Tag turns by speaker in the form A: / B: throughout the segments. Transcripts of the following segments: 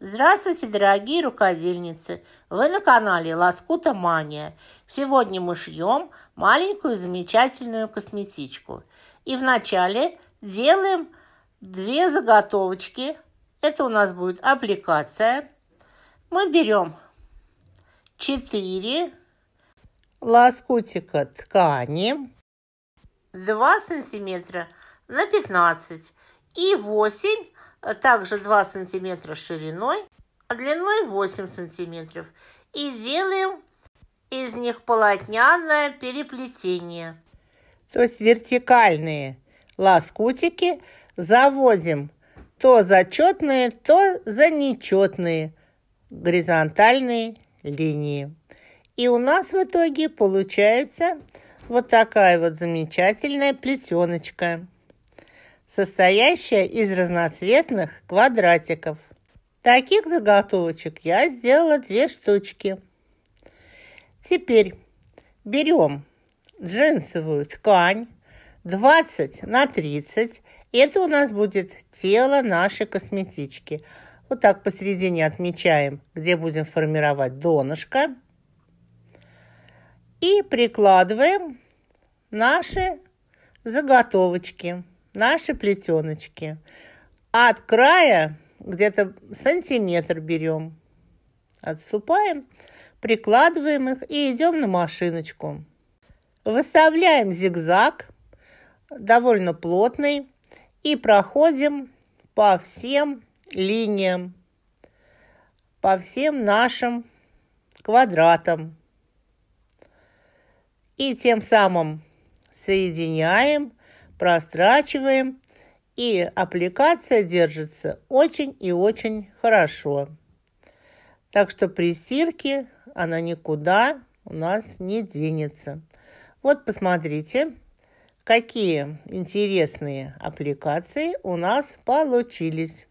A: Здравствуйте, дорогие рукодельницы! Вы на канале Лоскута Мания. Сегодня мы шьем маленькую замечательную косметичку. И вначале делаем две заготовочки. Это у нас будет аппликация. Мы берем 4 лоскутика ткани 2 сантиметра на 15 и 8 также 2 сантиметра шириной, а длиной 8 сантиметров. И делаем из них полотняное переплетение. То есть вертикальные лоскутики заводим то за четные, то за нечетные горизонтальные линии. И у нас в итоге получается вот такая вот замечательная плетеночка состоящая из разноцветных квадратиков. Таких заготовочек я сделала две штучки. Теперь берем джинсовую ткань 20 на 30. Это у нас будет тело нашей косметички. Вот так посередине отмечаем, где будем формировать донышко. И прикладываем наши заготовочки наши плетеночки. от края где-то сантиметр берем. Отступаем, прикладываем их и идем на машиночку. Выставляем зигзаг, довольно плотный, и проходим по всем линиям, по всем нашим квадратам. И тем самым соединяем – прострачиваем, и аппликация держится очень и очень хорошо. Так что при стирке она никуда у нас не денется. Вот посмотрите, какие интересные аппликации у нас получились.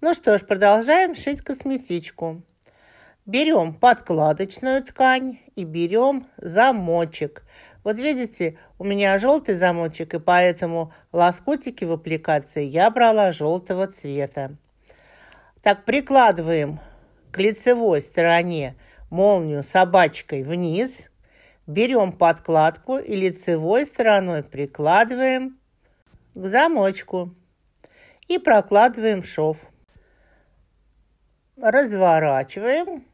A: Ну что ж, продолжаем шить косметичку. Берем подкладочную ткань и берем замочек. Вот видите, у меня желтый замочек, и поэтому лоскутики в аппликации я брала желтого цвета. Так, прикладываем к лицевой стороне молнию собачкой вниз, берем подкладку и лицевой стороной прикладываем к замочку и прокладываем шов. Разворачиваем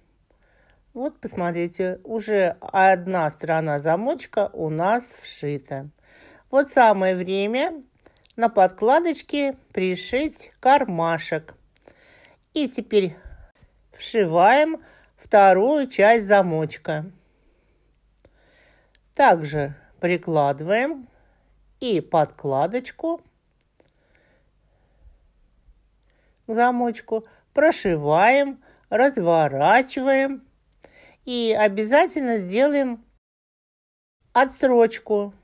A: вот посмотрите, уже одна сторона замочка у нас вшита. Вот самое время на подкладочке пришить кармашек. И теперь вшиваем вторую часть замочка. Также прикладываем и подкладочку к замочку, прошиваем, разворачиваем и обязательно сделаем отстрочку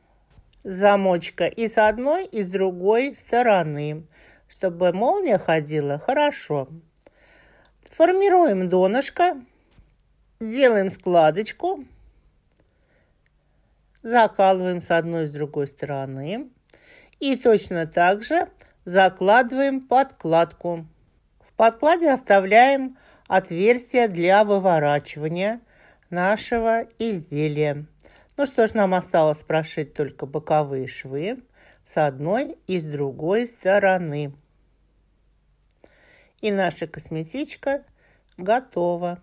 A: замочка и с одной, и с другой стороны, чтобы молния ходила хорошо. Формируем донышко, делаем складочку, закалываем с одной и с другой стороны и точно так же закладываем подкладку. В подкладе оставляем отверстие для выворачивания – нашего изделия. Ну что ж, нам осталось прошить только боковые швы с одной и с другой стороны. И наша косметичка готова.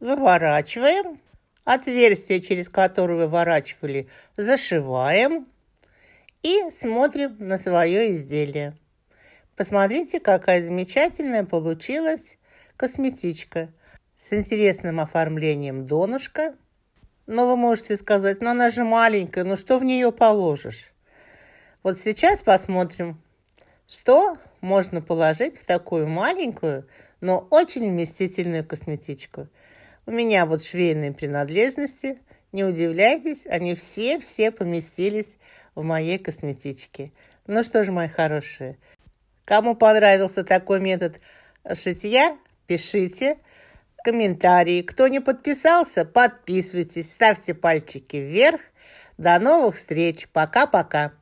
A: Выворачиваем. Отверстие, через которое выворачивали, зашиваем. И смотрим на свое изделие. Посмотрите, какая замечательная получилась косметичка – с интересным оформлением донышка. Но ну, вы можете сказать, ну она же маленькая, ну что в нее положишь? Вот сейчас посмотрим, что можно положить в такую маленькую, но очень вместительную косметичку. У меня вот швейные принадлежности. Не удивляйтесь, они все-все поместились в моей косметичке. Ну что ж, мои хорошие, кому понравился такой метод шитья, пишите комментарии. Кто не подписался, подписывайтесь, ставьте пальчики вверх. До новых встреч. Пока-пока.